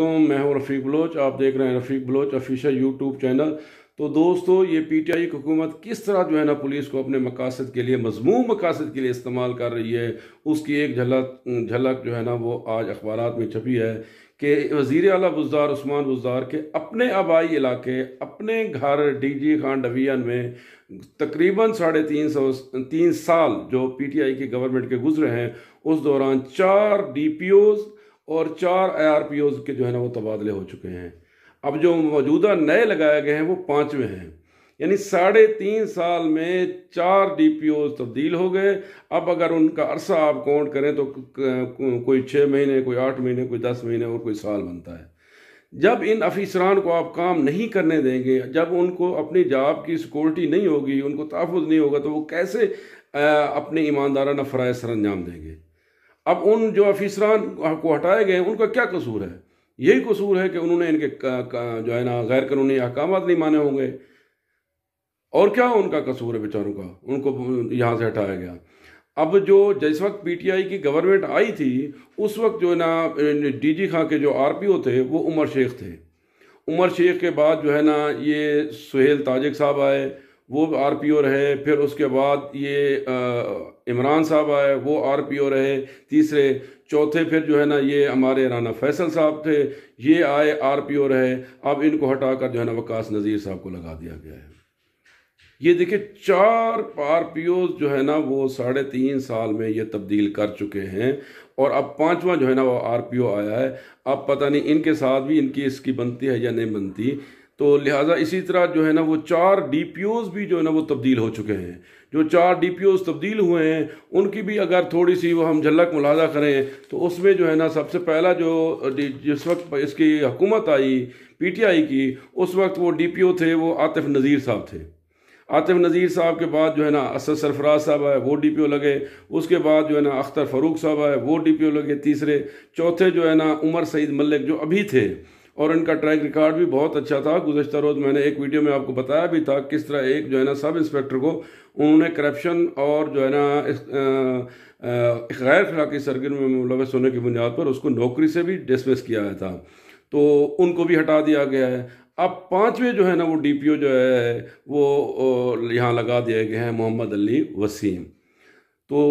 मैं हूँ रफ़ीक बलोच आप देख रहे हैं Rafiq Baloch official YouTube channel तो दोस्तों ये पी टी आई की हुकूमत किस तरह जो है ना पुलिस को अपने मकासद के लिए मजमू मकासद के लिए इस्तेमाल कर रही है उसकी एक झलक झलक जो है ना वो आज अखबार में छपी है कि वज़ी अला बुजार उस्मान बुजार के अपने आबाई इलाके अपने घर डी जी खान डवीन में तकरीबन साढ़े तीन सौ तीन साल जो पी टी आई के गवर्नमेंट के गुजरे हैं उस दौरान चार डी पी ओज़ और चार आई के जो है ना वो तबादले हो चुके हैं अब जो मौजूदा नए लगाए गए हैं वो पाँचवें हैं यानी साढ़े तीन साल में चार डी पी ओज तब्दील हो गए अब अगर उनका अरसा आप काउंट करें तो कोई छः महीने कोई आठ महीने कोई दस महीने और कोई साल बनता है जब इन अफीसरान को आप काम नहीं करने देंगे जब उनको अपनी जॉब की सिक्योरिटी नहीं होगी उनको तहफ़ नहीं होगा तो वो कैसे अपने ईमानदारा नफराज सर अंजाम देंगे अब उन जो अफीसरान को हटाए गए उनका क्या कसूर है यही कसूर है कि उन्होंने इनके का, का, जो है ना गैर कानूनी अहकाम नहीं माने होंगे और क्या उनका कसूर है बेचारों का उनको यहाँ से हटाया गया अब जो जिस वक्त पीटीआई की गवर्नमेंट आई थी उस वक्त जो है ना डीजी खां के जो आरपीओ थे वो उमर शेख थे उमर शेख के बाद जो है ना ये सुहेल ताजिक साहब आए वो आर पी ओ रहे फिर उसके बाद ये इमरान साहब आए वो आर पी ओ रहे तीसरे चौथे फिर जो है ना ये हमारे राना फैसल साहब थे ये आए आर पी ओ रहे अब इनको हटाकर जो है ना वकास नज़ीर साहब को लगा दिया गया है ये देखिए चार आर पी ओ जो है ना वो साढ़े तीन साल में ये तब्दील कर चुके हैं और अब पाँचवा जो है ना वो आर पी ओ आया है अब पता नहीं इनके साथ भी इनकी इसकी बनती है या नहीं बनती तो लिहाजा इसी तरह जो है ना वो चार डी भी जो है ना वो तब्दील हो चुके हैं जो चार डी तब्दील हुए हैं उनकी भी अगर थोड़ी सी वो हम झलक मुलाजा करें तो उसमें जो है ना सबसे पहला जो जिस वक्त इसकी हुकूमत आई पीटीआई की उस वक्त वो ओ थे वो आतिफ नज़ीर साहब थे आतिफ नज़ीर साहब के बाद जो है ना असद सरफराज साहब आए वो ओ लगे उसके बाद जो है ना अख्तर फ़रूक साहब आए वो ओ लगे तीसरे चौथे जो है ना उमर सईद मलिक जो अभी थे और इनका ट्रैक रिकॉर्ड भी बहुत अच्छा था गुजशत रोज़ मैंने एक वीडियो में आपको बताया भी था किस तरह एक जो है ना सब इंस्पेक्टर को उन्होंने करप्शन और जो है ना गैर खिलाकी सरगर्म में मुलवस होने की बुनियाद पर उसको नौकरी से भी डिसमिस किया गया था तो उनको भी हटा दिया गया है अब पाँचवें जो है ना वो डी पी ओ जो है वो यहाँ लगा दिए गए हैं मोहम्मद अली वसीम तो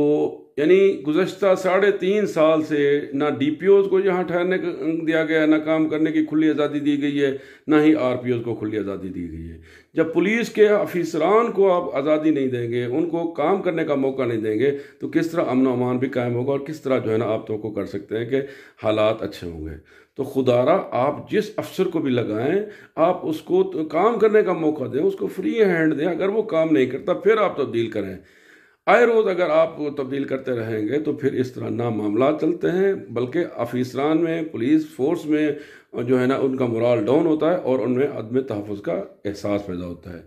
यानी गुजशत साढ़े तीन साल से ना डी पी ओज़ को यहाँ ठहरने दिया गया ना काम करने की खुली आज़ादी दी गई है ना ही आर पी ओज़ को खुली आज़ादी दी गई है जब पुलिस के अफिसरान को आप आज़ादी नहीं देंगे उनको काम करने का मौका नहीं देंगे तो किस तरह अमन अमान भी कायम होगा और किस तरह जो है ना आप तो को कर सकते हैं कि हालात अच्छे होंगे तो खुदारा आप जिस अफसर को भी लगाएं आप उसको तो काम करने का मौका दें उसको फ्री हैंड दें अगर वो काम नहीं करता फिर आप तब्दील तो करें आए रोज़ अगर आप तब्दील करते रहेंगे तो फिर इस तरह ना मामला चलते हैं बल्कि अफीसरान में पुलिस फोर्स में जो है ना उनका मुराल डाउन होता है और उनमें अदम तहफ़ का एहसास पैदा होता है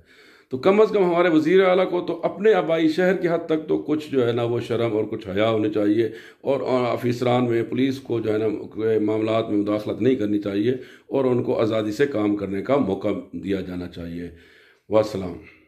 तो कम अज़ कम हमारे वज़ी अली को तो अपने आबाई शहर की हद तक तो कुछ जो है ना वो शर्म और कुछ हया होने चाहिए और अफीसरान में पुलिस को जो है ना मामला में मुदाखलत नहीं करनी चाहिए और उनको आज़ादी से काम करने का मौका दिया जाना चाहिए वसलम